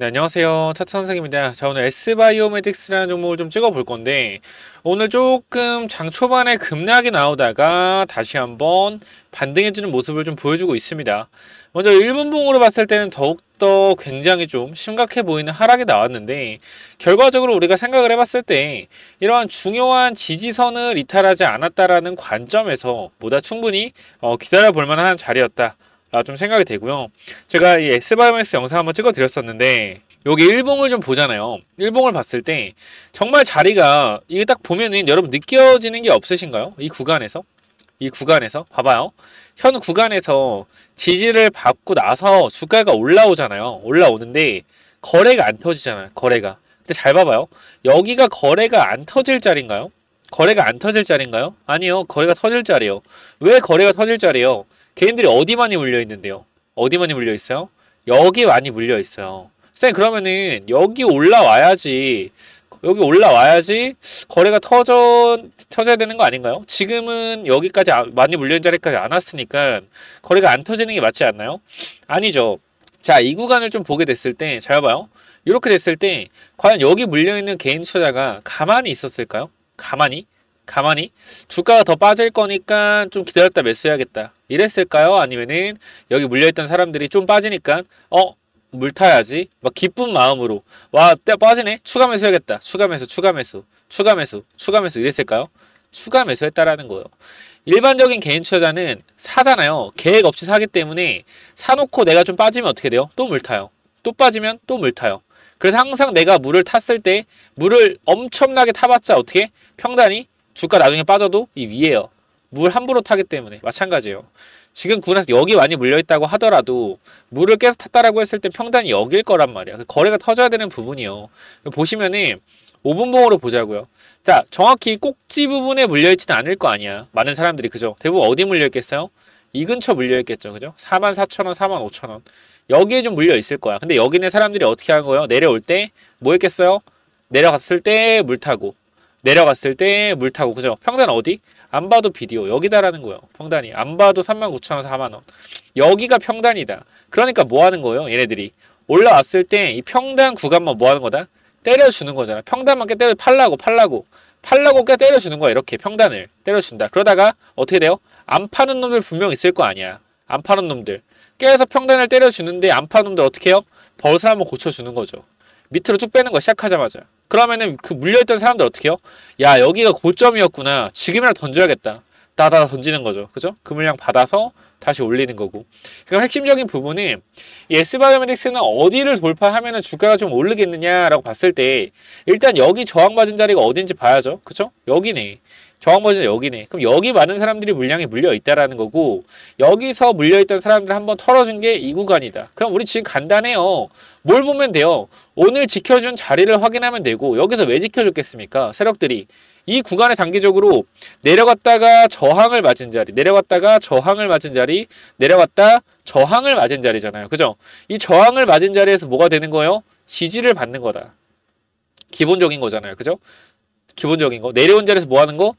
네, 안녕하세요. 차트 선생입니다. 자, 오늘 S바이오메딕스라는 종목을 좀 찍어볼 건데 오늘 조금 장 초반에 급락이 나오다가 다시 한번 반등해주는 모습을 좀 보여주고 있습니다. 먼저 1분봉으로 봤을 때는 더욱더 굉장히 좀 심각해 보이는 하락이 나왔는데 결과적으로 우리가 생각을 해봤을 때 이러한 중요한 지지선을 이탈하지 않았다라는 관점에서 보다 충분히 어, 기다려볼 만한 자리였다. 아, 좀 생각이 되고요. 제가 이 엑스바이오맥스 영상 한번 찍어드렸었는데 여기 일봉을 좀 보잖아요. 일봉을 봤을 때 정말 자리가 이게 딱 보면은 여러분 느껴지는 게 없으신가요? 이 구간에서 이 구간에서 봐봐요. 현 구간에서 지지를 받고 나서 주가가 올라오잖아요. 올라오는데 거래가 안 터지잖아요. 거래가. 근데 잘 봐봐요. 여기가 거래가 안 터질 자리인가요? 거래가 안 터질 자리인가요? 아니요. 거래가 터질 자리요. 왜 거래가 터질 자리요? 개인들이 어디 많이 물려 있는데요? 어디 많이 물려 있어요? 여기 많이 물려 있어요. 쌤 그러면은 여기 올라와야지 여기 올라와야지 거래가 터져 터져야 되는 거 아닌가요? 지금은 여기까지 아, 많이 물려있는 자리까지 안 왔으니까 거래가 안 터지는 게 맞지 않나요? 아니죠. 자, 이 구간을 좀 보게 됐을 때, 잘 봐요. 이렇게 됐을 때, 과연 여기 물려있는 개인 투자가 가만히 있었을까요? 가만히? 가만히 주가가 더 빠질 거니까 좀 기다렸다 매수해야겠다 이랬을까요? 아니면은 여기 물려있던 사람들이 좀 빠지니까 어? 물 타야지 막 기쁜 마음으로 와 빠지네 추가 매수해야겠다 추가 매수 추가 매수 추가 매수 추가 매수 이랬을까요? 추가 매수했다라는 거예요 일반적인 개인 투자자는 사잖아요 계획 없이 사기 때문에 사놓고 내가 좀 빠지면 어떻게 돼요? 또 물 타요 또 빠지면 또 물 타요 그래서 항상 내가 물을 탔을 때 물을 엄청나게 타봤자 어떻게? 평단이 주가 나중에 빠져도 이 위에요. 물 함부로 타기 때문에 마찬가지예요. 지금 구분서 여기 많이 물려있다고 하더라도 물을 계속 탔다라고 했을 때 평단이 여길 거란 말이야. 그 거래가 터져야 되는 부분이요. 보시면은 5분봉으로 보자고요. 자, 정확히 꼭지 부분에 물려있지는 않을 거 아니야. 많은 사람들이 그죠? 대부분 어디 물려있겠어요? 이 근처 물려있겠죠. 그죠? 44,000원, 45,000원. 여기에 좀 물려있을 거야. 근데 여기 는 사람들이 어떻게 한 거예요? 내려올 때 뭐 했겠어요? 내려갔을 때 물 타고 내려갔을 때 물 타고 그죠? 평단 어디? 안 봐도 비디오 여기다라는 거예요. 평단이 안 봐도 39,000원 4만원 여기가 평단이다. 그러니까 뭐 하는 거예요? 얘네들이 올라왔을 때 이 평단 구간만 뭐 하는 거다? 때려주는 거잖아. 평단만 깨 때려 팔라고 팔라고 팔라고 깨 때려주는 거야. 이렇게 평단을 때려준다. 그러다가 어떻게 돼요? 안 파는 놈들 분명 있을 거 아니야. 안 파는 놈들. 계서 평단을 때려주는데 안 파는 놈들 어떻게 해요? 버릇을 한번 고쳐주는 거죠. 밑으로 쭉 빼는 거 시작하자마자. 그러면은 그 물려있던 사람들 어떻게 해요? 야 여기가 고점이었구나. 지금이라 도 던져야겠다. 따다 던지는 거죠. 그죠? 그 물량 받아서 다시 올리는 거고. 그러 핵심적인 부분이 예스바이오메딕스는 어디를 돌파하면 주가가 좀 오르겠느냐라고 봤을 때 일단 여기 저항 맞은 자리가 어딘지 봐야죠. 그죠 여기네. 저항 버전 여기네. 그럼 여기 많은 사람들이 물량에 물려 있다라는 거고 여기서 물려 있던 사람들 한번 털어준 게 이 구간이다. 그럼 우리 지금 간단해요. 뭘 보면 돼요? 오늘 지켜준 자리를 확인하면 되고 여기서 왜 지켜줬겠습니까? 세력들이 이 구간에 단기적으로 내려갔다가 저항을 맞은 자리, 내려갔다가 저항을 맞은 자리, 내려갔다 저항을 맞은 자리잖아요. 그죠? 이 저항을 맞은 자리에서 뭐가 되는 거예요? 지지를 받는 거다. 기본적인 거잖아요. 그죠? 기본적인 거. 내려온 자리에서 뭐 하는 거?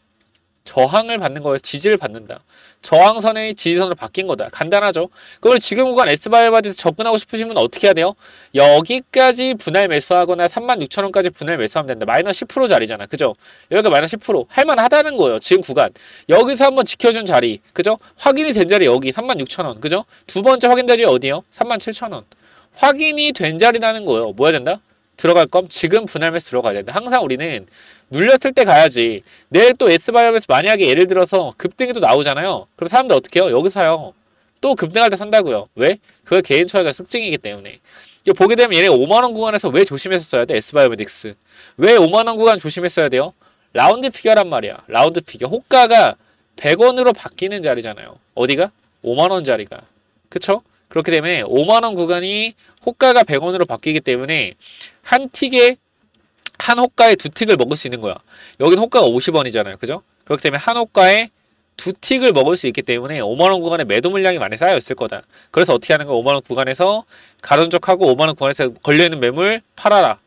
저항을 받는 거예요 지지를 받는다. 저항선의 지지선으로 바뀐 거다. 간단하죠. 그걸 지금 구간 S바이오바디에서 접근하고 싶으시면 어떻게 해야 돼요? 여기까지 분할 매수하거나 36,000원까지 분할 매수하면 된다. 마이너스 10% 자리잖아. 그죠? 여기가 마이너스 10% 할만하다는 거예요. 지금 구간. 여기서 한번 지켜준 자리. 그죠? 확인이 된 자리 여기 36,000원. 그죠? 두 번째 확인된 자리 어디요? 37,000원. 확인이 된 자리라는 거예요. 뭐야 된다? 들어갈 껌 지금 분할 매수 들어가야 된다. 항상 우리는 눌렸을 때 가야지. 내일 또 s 바이오에스 만약에 예를 들어서 급등이 또 나오잖아요. 그럼 사람들 어떻게 해요? 여기 사요. 또 급등할 때 산다고요. 왜? 그걸 개인 투자자 특징이기 때문에. 이거 보게 되면 얘네 5만원 구간에서 왜조심했서 써야 돼? S바이오메딕스. 왜 5만원 구간 조심했어야 돼요? 라운드 피겨란 말이야. 라운드 피겨. 호가가 100원으로 바뀌는 자리잖아요. 어디가? 5만원 자리가. 그쵸? 그렇게 되면 5만원 구간이 호가가 100원으로 바뀌기 때문에 한 틱에 한 호가에 두 틱을 먹을 수 있는 거야. 여긴 호가가 50원이잖아요. 그죠? 그렇기 때문에 한 호가에 두 틱을 먹을 수 있기 때문에 5만원 구간에 매도 물량이 많이 쌓여 있을 거다. 그래서 어떻게 하는 거야? 5만원 구간에서 가론적하고 5만원 구간에서 걸려있는 매물 팔아라.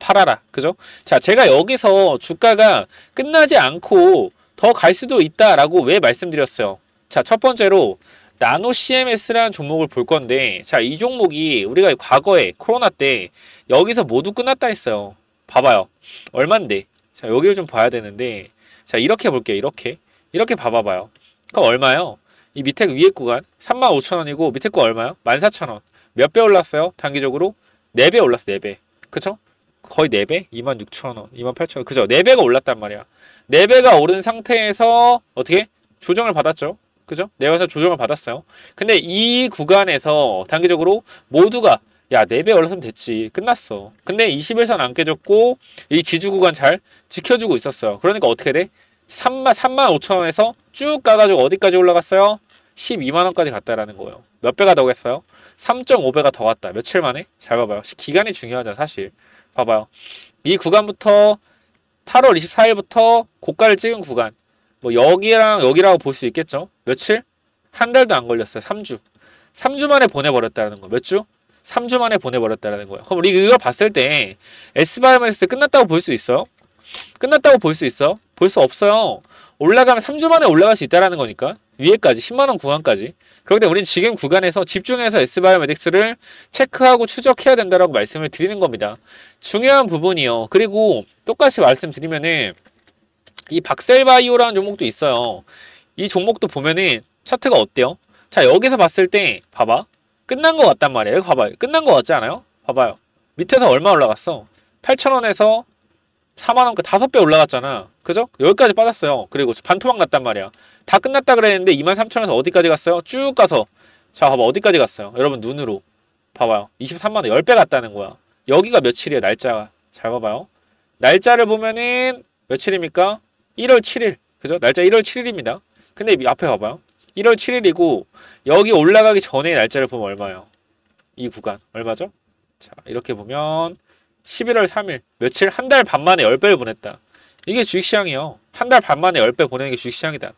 팔아라. 그죠? 자, 제가 여기서 주가가 끝나지 않고 더 갈 수도 있다라고 왜 말씀드렸어요? 자, 첫 번째로 나노 CMS라는 종목을 볼 건데 자 이 종목이 우리가 과거에 코로나 때 여기서 모두 끝났다 했어요. 봐봐요. 얼만데? 자 여기를 좀 봐야 되는데 자 이렇게 볼게요. 이렇게 이렇게 봐봐봐요. 그럼 얼마요? 이 밑에 그 위에 구간 35,000원이고 밑에 거 얼마요? 14,000원. 몇 배 올랐어요? 단기적으로 4배 올랐어. 4배. 그쵸? 거의 4배? 26,000원, 28,000원. 그죠? 4배가 올랐단 말이야. 4배가 오른 상태에서 어떻게? 조정을 받았죠. 그죠? 내외에서 네, 조정을 받았어요. 근데 이 구간에서 단기적으로 모두가 야, 4배 올라서면 됐지. 끝났어. 근데 21선 안 깨졌고 이 지주 구간 잘 지켜주고 있었어요. 그러니까 어떻게 돼? 3만, 3만 5천원에서 쭉 가가지고 어디까지 올라갔어요? 12만원까지 갔다라는 거예요. 몇 배가 더 갔어요? 3.5배가 더 갔다. 며칠 만에? 잘 봐봐요. 기간이 중요하잖아, 사실. 봐봐요. 이 구간부터 8월 24일부터 고가를 찍은 구간. 뭐 여기랑 여기라고 볼 수 있겠죠. 며칠? 한 달도 안 걸렸어요. 3주. 3주 만에 보내버렸다는 거. 몇 주? 3주 만에 보내버렸다는 거예요. 그럼 우리 이거 봤을 때 S바이오메스 끝났다고 볼 수 있어요? 끝났다고 볼 수 있어? 볼 수 없어요. 올라가면 3주 만에 올라갈 수 있다라는 거니까 위에까지 10만원 구간까지 그런데우린 지금 구간에서 집중해서 S바이오메딕스를 체크하고 추적해야 된다라고 말씀을 드리는 겁니다 중요한 부분이요 그리고 똑같이 말씀드리면은 이 박셀바이오라는 종목도 있어요. 이 종목도 보면은 차트가 어때요? 자 여기서 봤을 때 봐봐 끝난 것 같단 말이에요. 봐봐요. 끝난 것 같지 않아요? 봐봐요. 밑에서 얼마 올라갔어? 8,000원에서 4만원 그 5배 올라갔잖아. 그죠? 여기까지 빠졌어요. 그리고 반토막 갔단 말이야. 다 끝났다 그랬는데 23,000원에서 어디까지 갔어요? 쭉 가서 자 봐봐 어디까지 갔어요? 여러분 눈으로 봐봐요. 23만원 10배 갔다는 거야. 여기가 며칠이에요 날짜가. 잘 봐봐요. 날짜를 보면은 며칠입니까? 1월 7일 그죠? 날짜 1월 7일입니다. 근데 앞에 봐봐요. 1월 7일이고 여기 올라가기 전에 날짜를 보면 얼마예요? 이 구간 얼마죠? 자 이렇게 보면 11월 3일 며칠 한 달 반 만에 10배를 보냈다. 이게 주식시장이요. 한 달 반 만에 10배 보내는 게 주식시장이다.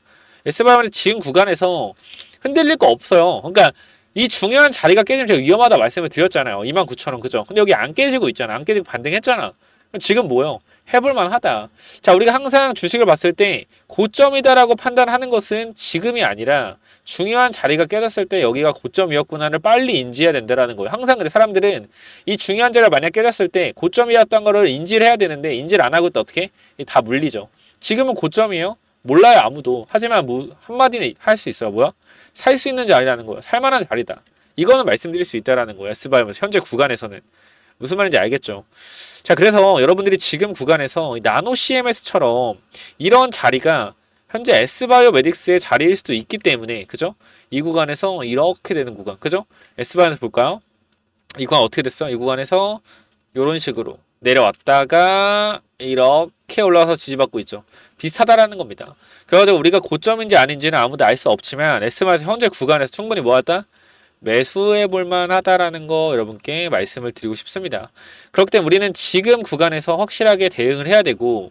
S바이오는 지금 구간에서 흔들릴 거 없어요. 그러니까 이 중요한 자리가 깨지면 제가 위험하다 말씀을 드렸잖아요. 29,000원 그죠? 근데 여기 안 깨지고 있잖아. 안 깨지고 반등했잖아. 지금 뭐예요? 해볼만 하다. 자, 우리가 항상 주식을 봤을 때 고점이다라고 판단하는 것은 지금이 아니라 중요한 자리가 깨졌을 때 여기가 고점이었구나를 빨리 인지해야 된다라는 거예요. 항상 근데 사람들은 이 중요한 자리가 만약 깨졌을 때 고점이었던 거를 인지를 해야 되는데 인지를 안 하고 또 어떻게? 다 물리죠. 지금은 고점이에요. 몰라요 아무도. 하지만 뭐 한마디는 할 수 있어. 뭐야? 살 수 있는 자리라는 거예요 살만한 자리다. 이거는 말씀드릴 수 있다라는 거예요. s 바이오면 현재 구간에서는. 무슨 말인지 알겠죠. 자, 그래서 여러분들이 지금 구간에서 나노 CMS처럼 이런 자리가 현재 S바이오 메딕스의 자리일 수도 있기 때문에, 그죠? 이 구간에서 이렇게 되는 구간, 그죠? S바이오에서 볼까요? 이 구간 어떻게 됐어? 이 구간에서 이런 식으로 내려왔다가 이렇게 올라와서 지지받고 있죠. 비슷하다라는 겁니다. 그래가지고 우리가 고점인지 아닌지는 아무도 알 수 없지만 S마에서 현재 구간에서 충분히 뭐하다? 매수해 볼만 하다라는 거 여러분께 말씀을 드리고 싶습니다. 그렇기 때문에 우리는 지금 구간에서 확실하게 대응을 해야 되고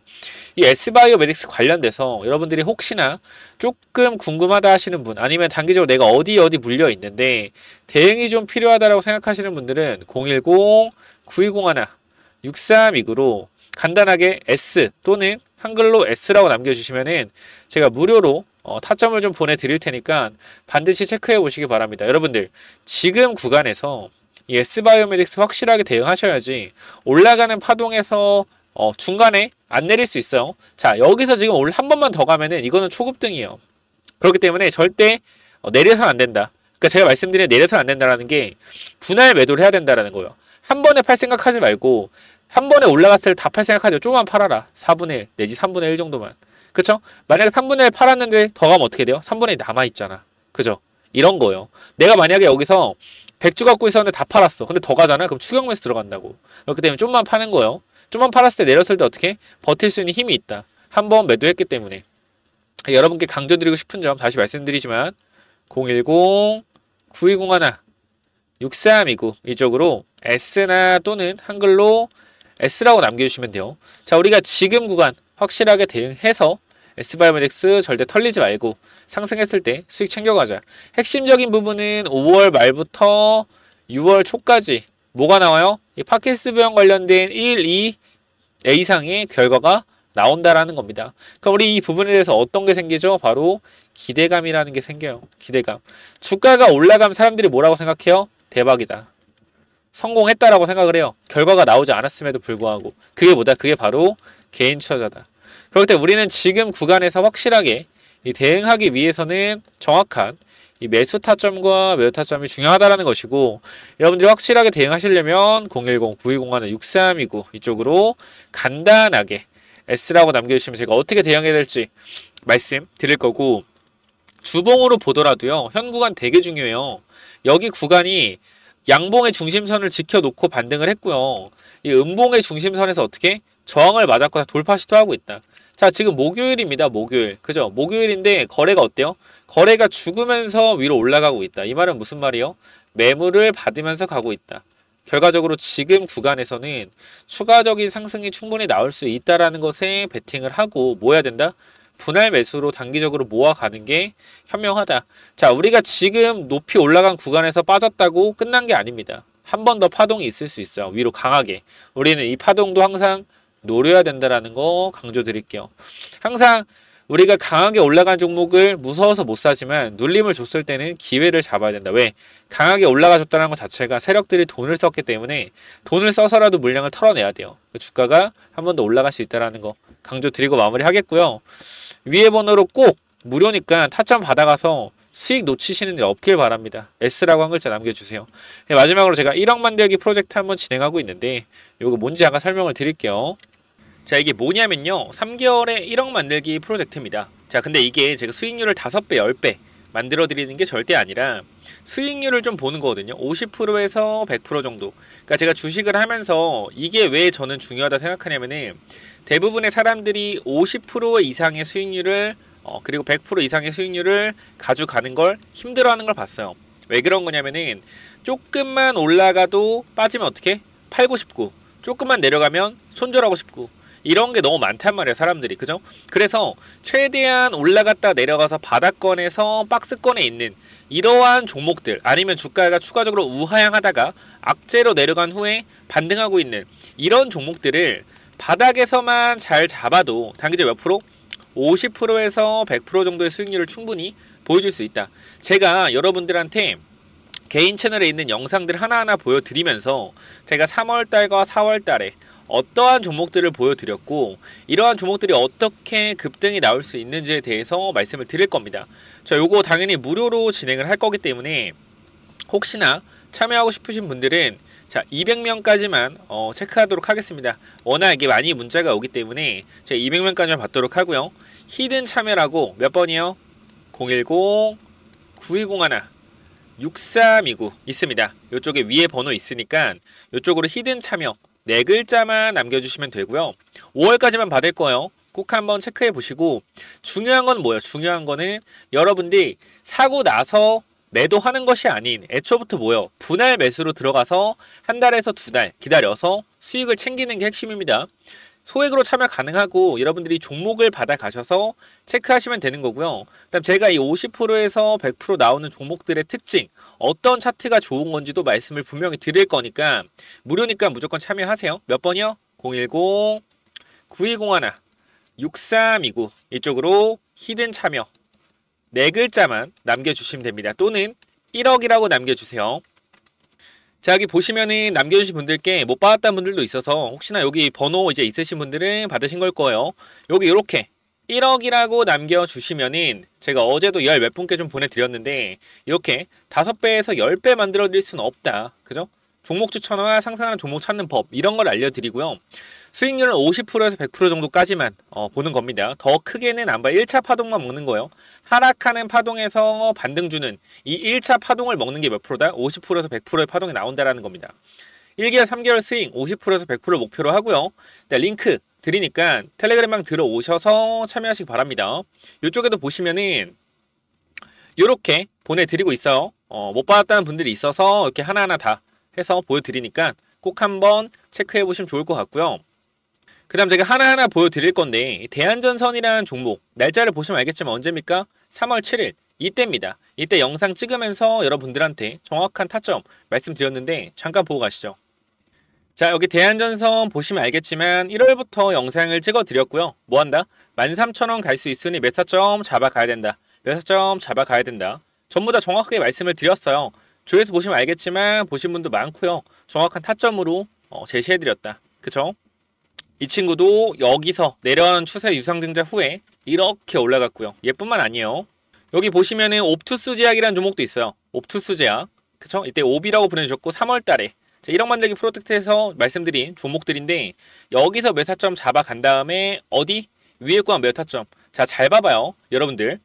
이 S바이오 메딕스 관련돼서 여러분들이 혹시나 조금 궁금하다 하시는 분 아니면 단기적으로 내가 어디 어디 물려 있는데 대응이 좀 필요하다라고 생각하시는 분들은 010-9201-6329로 간단하게 S 또는 한글로 S라고 남겨주시면은 제가 무료로 어, 타점을 좀 보내드릴 테니까 반드시 체크해 보시기 바랍니다. 여러분들 지금 구간에서 이 S바이오메딕스 확실하게 대응하셔야지 올라가는 파동에서 어, 중간에 안 내릴 수 있어요. 자 여기서 지금 올한 번만 더 가면은 이거는 초급등이에요. 그렇기 때문에 절대 어, 내려서는 안 된다. 그러니까 제가 말씀드린 내려서는 안 된다라는 게 분할 매도를 해야 된다라는 거예요. 한 번에 팔 생각하지 말고 한 번에 올라갔을 때 다 팔 생각하지 조금만 팔아라. 4분의 1 내지 3분의 1 정도만. 그쵸? 만약에 3분의 1 팔았는데 더 가면 어떻게 돼요? 3분의 1 남아있잖아. 그죠? 이런 거예요. 내가 만약에 여기서 1 0 0주 갖고 있었는데 다 팔았어. 근데 더 가잖아? 그럼 추격 매수 들어간다고. 그렇기 때문에 좀만 파는 거예요. 좀만 팔았을 때 내렸을 때 어떻게? 버틸 수 있는 힘이 있다. 한번 매도했기 때문에. 여러분께 강조드리고 싶은 점 다시 말씀드리지만 010-9201-6329 이쪽으로 S나 또는 한글로 S라고 남겨주시면 돼요. 자, 우리가 지금 구간 확실하게 대응해서 S바이오메덱스 절대 털리지 말고 상승했을 때 수익 챙겨가자. 핵심적인 부분은 5월 말부터 6월 초까지 뭐가 나와요? 이 파키스 병 관련된 1, 2 A상의 결과가 나온다라는 겁니다. 그럼 우리 이 부분에 대해서 어떤 게 생기죠? 바로 기대감이라는 게 생겨요. 기대감. 주가가 올라가면 사람들이 뭐라고 생각해요? 대박이다. 성공했다라고 생각을 해요. 결과가 나오지 않았음에도 불구하고. 그게 뭐다? 그게 바로 개인 투자자다. 그럴때 우리는 지금 구간에서 확실하게 대응하기 위해서는 정확한 이 매수 타점과 매수 타점이 중요하다는 것이고 여러분들이 확실하게 대응하시려면 010, 9 2 0하6329 이쪽으로 간단하게 S라고 남겨주시면 제가 어떻게 대응해야 될지 말씀 드릴 거고 주봉으로 보더라도요 현 구간 되게 중요해요 여기 구간이 양봉의 중심선을 지켜놓고 반등을 했고요 이 음봉의 중심선에서 어떻게 저항을 맞았거나 돌파 시도하고 있다 자, 지금 목요일입니다. 목요일. 그죠? 목요일인데 거래가 어때요? 거래가 죽으면서 위로 올라가고 있다. 이 말은 무슨 말이요? 매물을 받으면서 가고 있다. 결과적으로 지금 구간에서는 추가적인 상승이 충분히 나올 수 있다라는 것에 베팅을 하고 뭐 해야 된다? 분할 매수로 단기적으로 모아가는 게 현명하다. 자, 우리가 지금 높이 올라간 구간에서 빠졌다고 끝난 게 아닙니다. 한 번 더 파동이 있을 수 있어요. 위로 강하게. 우리는 이 파동도 항상 노려야 된다라는 거 강조드릴게요. 항상 우리가 강하게 올라간 종목을 무서워서 못 사지만 눌림을 줬을 때는 기회를 잡아야 된다. 왜? 강하게 올라가 줬다는 것 자체가 세력들이 돈을 썼기 때문에 돈을 써서라도 물량을 털어내야 돼요. 그 주가가 한 번 더 올라갈 수 있다라는 거 강조 드리고 마무리 하겠고요. 위에 번호로 꼭 무료니까 타점 받아가서 수익 놓치시는 일 없길 바랍니다. S라고 한 글자 남겨주세요. 네, 마지막으로 제가 1억 만들기 프로젝트 한번 진행하고 있는데 이거 뭔지 아까 설명을 드릴게요. 자 이게 뭐냐면요 3개월에 1억 만들기 프로젝트입니다 자 근데 이게 제가 수익률을 5배 10배 만들어 드리는 게 절대 아니라 수익률을 좀 보는 거거든요 50%에서 100% 정도 그러니까 제가 주식을 하면서 이게 왜 저는 중요하다 생각하냐면은 대부분의 사람들이 50% 이상의 수익률을 어, 그리고 100% 이상의 수익률을 가져가는 걸 힘들어하는 걸 봤어요 왜 그런 거냐면은 조금만 올라가도 빠지면 어떻게 팔고 싶고 조금만 내려가면 손절하고 싶고 이런 게 너무 많단 말이에요 사람들이 그죠? 그래서 최대한 올라갔다 내려가서 바닥권에서 박스권에 있는 이러한 종목들 아니면 주가가 추가적으로 우하향하다가 악재로 내려간 후에 반등하고 있는 이런 종목들을 바닥에서만 잘 잡아도 단기제 몇 프로? 50%에서 100% 정도의 수익률을 충분히 보여줄 수 있다. 제가 여러분들한테 개인 채널에 있는 영상들 하나하나 보여드리면서 제가 3월달과 4월달에 어떠한 종목들을 보여드렸고 이러한 종목들이 어떻게 급등이 나올 수 있는지에 대해서 말씀을 드릴 겁니다. 자, 요거 당연히 무료로 진행을 할 거기 때문에 혹시나 참여하고 싶으신 분들은 자 200명까지만 어, 체크하도록 하겠습니다 워낙 이게 많이 문자가 오기 때문에 제 200명까지만 받도록 하고요 히든 참여라고 몇 번이요? 010-9201-6329 있습니다 이쪽에 위에 번호 있으니까 이쪽으로 히든 참여 네 글자만 남겨주시면 되고요. 5월까지만 받을 거예요. 꼭 한번 체크해 보시고 중요한 건 뭐예요? 중요한 거는 여러분들이 사고 나서 매도하는 것이 아닌 애초부터 뭐예요? 분할 매수로 들어가서 한 달에서 두 달 기다려서 수익을 챙기는 게 핵심입니다. 소액으로 참여 가능하고 여러분들이 종목을 받아 가셔서 체크하시면 되는 거고요. 그다음 제가 이 50%에서 100% 나오는 종목들의 특징, 어떤 차트가 좋은 건지도 말씀을 분명히 드릴 거니까 무료니까 무조건 참여하세요. 몇 번이요? 010 9201 6329 이쪽으로 히든 참여 네 글자만 남겨주시면 됩니다. 또는 1억이라고 남겨주세요. 자 여기 보시면은 남겨주신 분들께 못 받았다는 분들도 있어서 혹시나 여기 번호 이제 있으신 분들은 받으신 걸 거예요 여기 이렇게 1억이라고 남겨주시면은 제가 어제도 열 몇 분께 좀 보내드렸는데 이렇게 5배에서 10배 만들어 드릴 수는 없다 그죠 종목 추천과 상승하는 종목 찾는 법 이런 걸 알려드리고요. 수익률은 50%에서 100% 정도까지만 어, 보는 겁니다. 더 크게는 안 봐요. 1차 파동만 먹는 거예요. 하락하는 파동에서 반등 주는 이 1차 파동을 먹는 게 몇 프로다? 50%에서 100%의 파동이 나온다라는 겁니다. 1개월, 3개월 스윙 50%에서 100% 목표로 하고요. 네, 링크 드리니까 텔레그램방 들어오셔서 참여하시기 바랍니다. 이쪽에도 보시면은 이렇게 보내드리고 있어요. 어, 못 받았다는 분들이 있어서 이렇게 하나하나 다 해서 보여드리니까 꼭 한번 체크해 보시면 좋을 것 같고요. 그 다음 제가 하나하나 보여드릴 건데 대한전선이라는 종목 날짜를 보시면 알겠지만 언제입니까? 3월 7일 이때입니다. 이때 영상 찍으면서 여러분들한테 정확한 타점 말씀드렸는데 잠깐 보고 가시죠. 자 여기 대한전선 보시면 알겠지만 1월부터 영상을 찍어드렸고요. 뭐한다? 13,000원 갈 수 있으니 매사점 잡아가야 된다. 매사점 잡아가야 된다. 전부 다 정확하게 말씀을 드렸어요. 조회수 보시면 알겠지만 보신 분도 많고요. 정확한 타점으로 어, 제시해드렸다. 그쵸? 이 친구도 여기서 내려온 추세 유상증자 후에 이렇게 올라갔고요. 얘뿐만 아니에요. 여기 보시면은 옵투스 제약이라는 종목도 있어요. 옵투스 제약. 그쵸? 이때 옵이라고 보내주셨고 3월달에 자, 1억 만들기 프로젝트에서 말씀드린 종목들인데 여기서 매사점 잡아간 다음에 어디? 위에 구한 매타점. 자, 잘 봐봐요. 여러분들.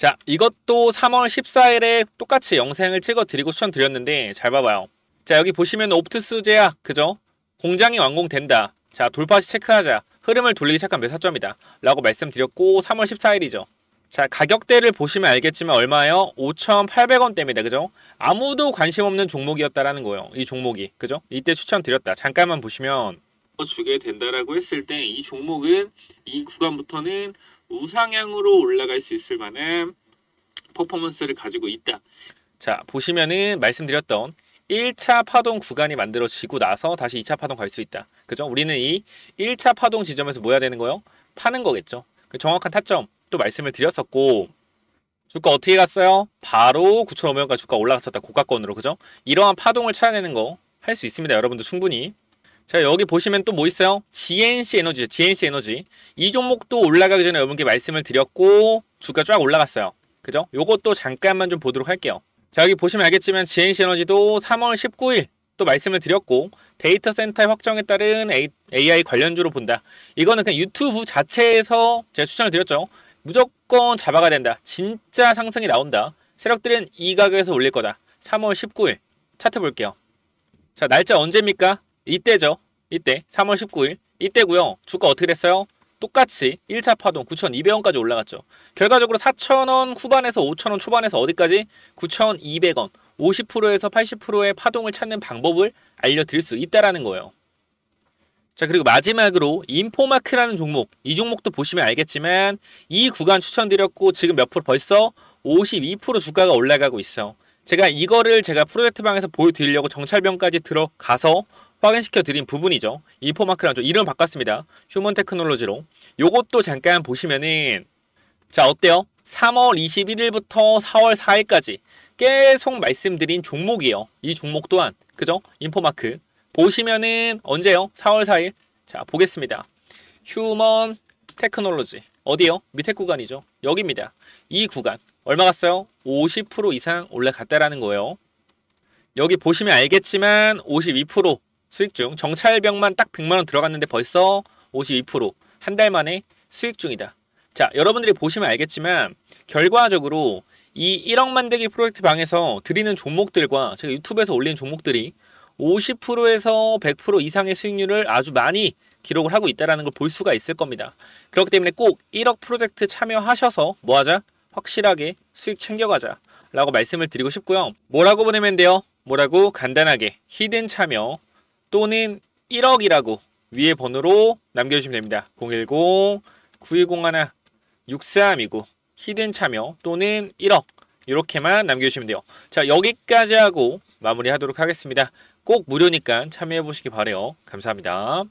자 이것도 3월 14일에 똑같이 영상을 찍어드리고 추천드렸는데 잘 봐봐요. 자 여기 보시면 옵트스 제약 그죠? 공장이 완공된다. 자 돌파시 체크하자. 흐름을 돌리기 시작한 매사점이다. 라고 말씀드렸고 3월 14일이죠. 자 가격대를 보시면 알겠지만 얼마예요? 5,800원대입니다. 그죠? 아무도 관심 없는 종목이었다라는 거예요. 이 종목이. 그죠? 이때 추천드렸다. 잠깐만 보시면 주게 된다라고 했을 때 이 종목은 이 구간부터는 우상향으로 올라갈 수 있을 만한 퍼포먼스를 가지고 있다. 자, 보시면은 말씀드렸던 1차 파동 구간이 만들어지고 나서 다시 2차 파동 갈 수 있다. 그죠? 우리는 이 1차 파동 지점에서 뭐 해야 되는 거요? 파는 거겠죠. 그 정확한 타점 또 말씀을 드렸었고 주가 어떻게 갔어요? 바로 9,500원까지 주가 올라갔었다. 고가권으로. 그죠? 이러한 파동을 찾아내는 거 할 수 있습니다. 여러분도 충분히. 자 여기 보시면 또 뭐 있어요? GNC 에너지, GNC 에너지. 이 종목도 올라가기 전에 여러분께 말씀을 드렸고 주가 쫙 올라갔어요. 그죠? 요것도 잠깐만 좀 보도록 할게요. 자 여기 보시면 알겠지만 GNC 에너지도 3월 19일 또 말씀을 드렸고 데이터 센터의 확정에 따른 AI 관련주로 본다. 이거는 그냥 유튜브 자체에서 제가 추천을 드렸죠. 무조건 잡아가 된다. 진짜 상승이 나온다. 세력들은 이 가격에서 올릴 거다. 3월 19일 차트 볼게요. 자 날짜 언제입니까? 이때죠. 이때 3월 19일 이때고요. 주가 어떻게 됐어요? 똑같이 1차 파동 9,200원까지 올라갔죠. 결과적으로 4,000원 후반에서 5,000원 초반에서 어디까지? 9,200원 50%에서 80%의 파동을 찾는 방법을 알려드릴 수 있다라는 거예요. 자 그리고 마지막으로 인포마크라는 종목 이 종목도 보시면 알겠지만 이 구간 추천드렸고 지금 몇 프로 벌써 52% 주가가 올라가고 있어요. 제가 이거를 제가 프로젝트 방에서 보여드리려고 정찰병까지 들어가서 확인시켜 드린 부분이죠. 이포마크랑좀 이름 바꿨습니다. 휴먼 테크놀로지로. 요것도 잠깐 보시면은 자 어때요? 3월 21일부터 4월 4일까지 계속 말씀드린 종목이에요. 이 종목 또한 그죠? 인포마크 보시면은 언제요? 4월 4일 자 보겠습니다. 휴먼 테크놀로지 어디요? 밑에 구간이죠. 여기입니다. 이 구간 얼마 갔어요? 50% 이상 올라갔다라는 거예요. 여기 보시면 알겠지만 52% 수익중 정찰병만 딱 100만원 들어갔는데 벌써 52%한 달 만에 수익 중이다. 자 여러분들이 보시면 알겠지만 결과적으로 이 1억 만들기 프로젝트 방에서 드리는 종목들과 제가 유튜브에서 올린 종목들이 50%에서 100% 이상의 수익률을 아주 많이 기록을 하고 있다는 걸 볼 수가 있을 겁니다. 그렇기 때문에 꼭 1억 프로젝트 참여하셔서 뭐하자? 확실하게 수익 챙겨가자 라고 말씀을 드리고 싶고요. 뭐라고 보내면 돼요? 뭐라고 간단하게 히든 참여 또는 1억이라고 위에 번호로 남겨주시면 됩니다. 010-9101-6329 히든 참여 또는 1억 이렇게만 남겨주시면 돼요. 자 여기까지 하고 마무리하도록 하겠습니다. 꼭 무료니까 참여해보시기 바래요. 감사합니다.